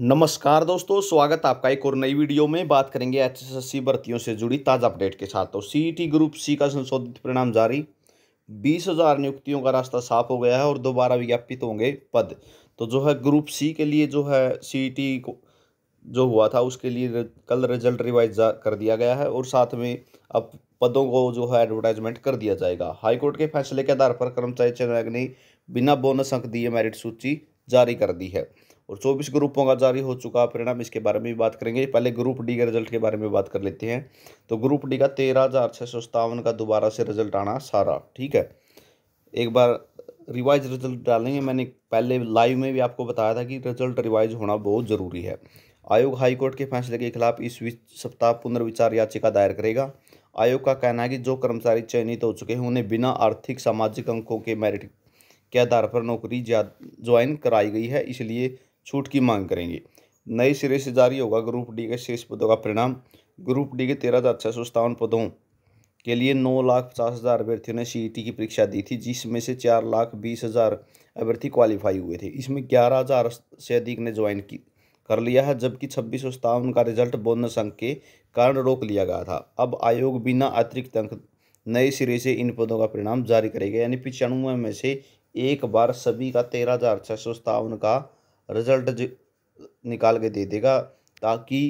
नमस्कार दोस्तों स्वागत आपका एक और नई वीडियो में बात करेंगे एचएसएससी भर्तियों से जुड़ी ताज़ा अपडेट के साथ तो सीईटी ग्रुप सी का संशोधित परिणाम जारी बीस हज़ार नियुक्तियों का रास्ता साफ हो गया है और दोबारा विज्ञापित होंगे पद तो जो है ग्रुप सी के लिए जो है सीईटी को जो हुआ था उसके लिए कल रिजल्ट रिवाइज कर दिया गया है और साथ में अब पदों को जो है एडवर्टाइजमेंट कर दिया जाएगा हाईकोर्ट के फैसले के आधार पर कर्मचारी चयन ने बिना बोनस अंक दिए मेरिट सूची जारी कर दी है और 24 ग्रुपों का जारी हो चुका परिणाम इसके बारे में भी बात करेंगे पहले ग्रुप डी के रिजल्ट के बारे में बात कर लेते हैं तो ग्रुप डी का तेरह हज़ार छः सौ का दोबारा से रिजल्ट आना सारा ठीक है एक बार रिवाइज रिजल्ट डालेंगे मैंने पहले लाइव में भी आपको बताया था कि रिजल्ट रिवाइज होना बहुत ज़रूरी है आयोग हाईकोर्ट के फैसले के खिलाफ इस सप्ताह पुनर्विचार याचिका दायर करेगा आयोग का कहना है कि जो कर्मचारी चयनित हो चुके हैं उन्हें बिना आर्थिक सामाजिक अंकों के मेरिट के आधार पर नौकरी ज्वाइन कराई गई है इसलिए छूट की मांग करेंगे नए सिरे से जारी होगा ग्रुप डी के शेष पदों का परिणाम ग्रुप डी के तेरह हज़ार छः सौ सत्तावन पदों के लिए नौ लाख पचास हज़ार अभ्यर्थियों ने सीईटी e की परीक्षा दी थी जिसमें से चार लाख बीस हज़ार अभ्यर्थी क्वालिफाई हुए थे इसमें ग्यारह हज़ार से अधिक ने ज्वाइन की कर लिया है जबकि छब्बीस सौ सत्तावन का रिजल्ट बोनस अंक के कारण रोक लिया गया था अब आयोग बिना अतिरिक्त अंक नए सिरे से इन पदों का परिणाम जारी करेगा यानी पचानवे में से एक बार सभी का तेरह हज़ार छः सौ का रिज़ल्ट निकाल के दे देगा ताकि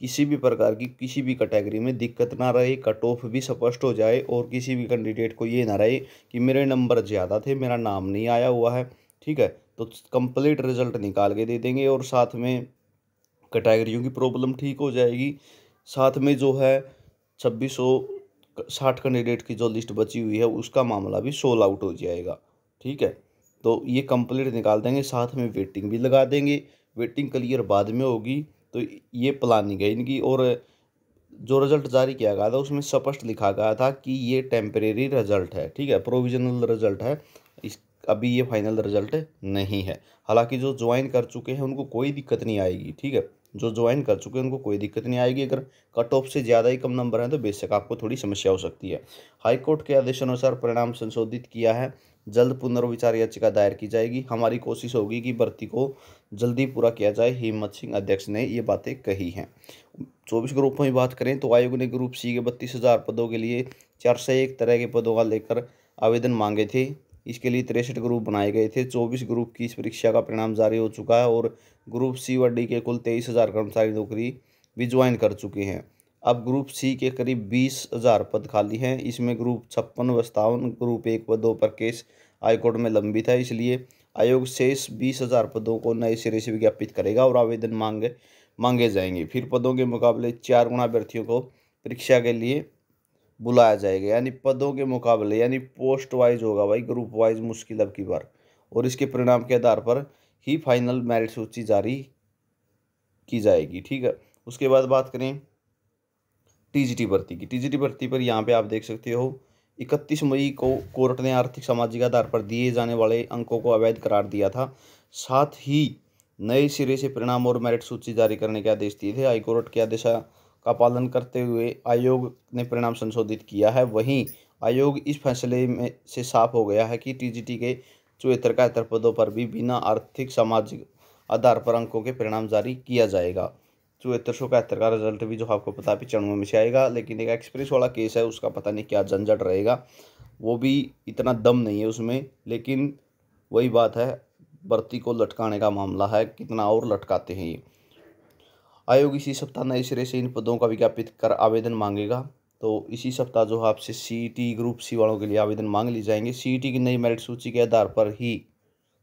किसी भी प्रकार की किसी भी कैटेगरी में दिक्कत ना रहे कट ऑफ भी स्पष्ट हो जाए और किसी भी कैंडिडेट को ये ना रहे कि मेरे नंबर ज़्यादा थे मेरा नाम नहीं आया हुआ है ठीक है तो कंप्लीट रिज़ल्ट निकाल के दे देंगे और साथ में कैटेगरियों की प्रॉब्लम ठीक हो जाएगी साथ में जो है छब्बीस सौ साठ कैंडिडेट की जो लिस्ट बची हुई है उसका मामला भी सोल आउट हो जाएगा ठीक है तो ये कंप्लीट निकाल देंगे साथ में वेटिंग भी लगा देंगे वेटिंग क्लियर बाद में होगी तो ये प्लानिंग है इनकी और जो रिज़ल्ट जारी किया गया था उसमें स्पष्ट लिखा गया था कि ये टेम्परेरी रिज़ल्ट है ठीक है प्रोविजनल रिज़ल्ट है इस अभी ये फाइनल रिज़ल्ट नहीं है हालांकि जो ज्वाइन कर चुके हैं उनको कोई दिक्कत नहीं आएगी ठीक है जो ज्वाइन कर चुके हैं उनको कोई दिक्कत नहीं आएगी अगर कट ऑफ से ज़्यादा ही कम नंबर हैं तो बेशक आपको थोड़ी समस्या हो सकती है हाईकोर्ट के आदेशानुसार परिणाम संशोधित किया है जल्द पुनर्विचार याचिका दायर की जाएगी हमारी कोशिश होगी कि भर्ती को जल्दी पूरा किया जाए हिम्मत सिंह अध्यक्ष ने ये बातें कही हैं चौबीस ग्रुपों में बात करें तो आयोग ने ग्रुप सी के बत्तीस हज़ार पदों के लिए चार सौ एक तरह के पदों का लेकर आवेदन मांगे थे इसके लिए तिरसठ ग्रुप बनाए गए थे चौबीस ग्रुप की इस परीक्षा का परिणाम जारी हो चुका है और ग्रुप सी व डी के कुल तेईस हज़ार कर्मचारी नौकरी भी ज्वाइन कर चुके हैं अब ग्रुप सी के करीब बीस हज़ार पद खाली हैं इसमें ग्रुप छप्पन व सत्तावन ग्रुप एक व दो पर केस हाईकोर्ट में लंबित है इसलिए आयोग शेष बीस हज़ार पदों को नए सिरे से विज्ञापित करेगा और आवेदन मांगे मांगे जाएंगे फिर पदों के मुकाबले चार गुणा अभ्यर्थियों को परीक्षा के लिए बुलाया जाएगा यानी पदों के मुकाबले यानी पोस्ट वाइज होगा भाई ग्रुप वाइज मुश्किल अब की बार और इसके परिणाम के आधार पर ही फाइनल मेरिट सूची जारी की जाएगी ठीक है उसके बाद बात करें टीजीटी भर्ती की टीजीटी भर्ती पर यहाँ पे आप देख सकते हो इकतीस मई को कोर्ट ने आर्थिक सामाजिक आधार पर दिए जाने वाले अंकों को अवैध करार दिया था साथ ही नए सिरे से परिणाम और मेरिट सूची जारी करने के आदेश दिए थे हाईकोर्ट के आदेशा का पालन करते हुए आयोग ने परिणाम संशोधित किया है वहीं आयोग इस फैसले में से साफ हो गया है कि टीजीटी के चौहत्तर का इतर पदों पर भी बिना आर्थिक सामाजिक आधार पर अंकों के परिणाम जारी किया जाएगा चौहत्तर सौ इकहत्तर का रिजल्ट भी जो आपको पता है पचानवे में से आएगा लेकिन एक एक्सप्रेस वाला केस है उसका पता नहीं क्या झंझट रहेगा वो भी इतना दम नहीं है उसमें लेकिन वही बात है भर्ती को लटकाने का मामला है कितना और लटकाते हैं ये आयोग इसी सप्ताह नए सिरे से इन पदों का विज्ञापित कर आवेदन मांगेगा तो इसी सप्ताह जो है आपसे सी ग्रुप सी वालों के लिए आवेदन मांग लिए जाएंगे सी e की नई मेरिट सूची के आधार पर ही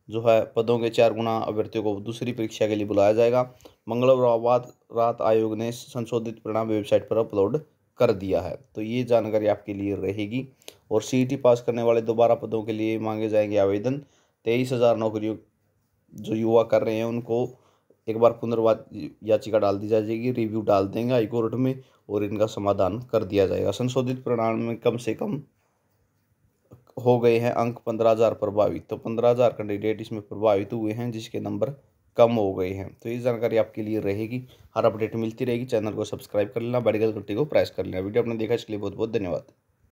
जो है पदों के चार गुना अभ्यर्थियों को दूसरी परीक्षा के लिए बुलाया जाएगा मंगलवार रात आयोग ने संशोधित परिणाम वेबसाइट पर अपलोड कर दिया है तो ये जानकारी आपके लिए रहेगी और सी e पास करने वाले दोबारा पदों के लिए मांगे जाएंगे आवेदन तेईस हज़ार नौकरियों जो युवा कर रहे हैं उनको एक बार पुनर्वाद याचिका डाल दी जाएगी रिव्यू डाल देंगे हाईकोर्ट में और इनका समाधान कर दिया जाएगा संशोधित प्रणाली में कम से कम हो गए हैं अंक पंद्रह हज़ार प्रभावित तो पंद्रह हज़ार कैंडिडेट इसमें प्रभावित हुए हैं जिसके नंबर कम हो गए हैं तो ये जानकारी आपके लिए रहेगी हर अपडेट मिलती रहेगी चैनल को सब्सक्राइब कर लेना बड़ी गलती को प्रेस कर लेना वीडियो आपने देखा इसके लिए बहुत बहुत धन्यवाद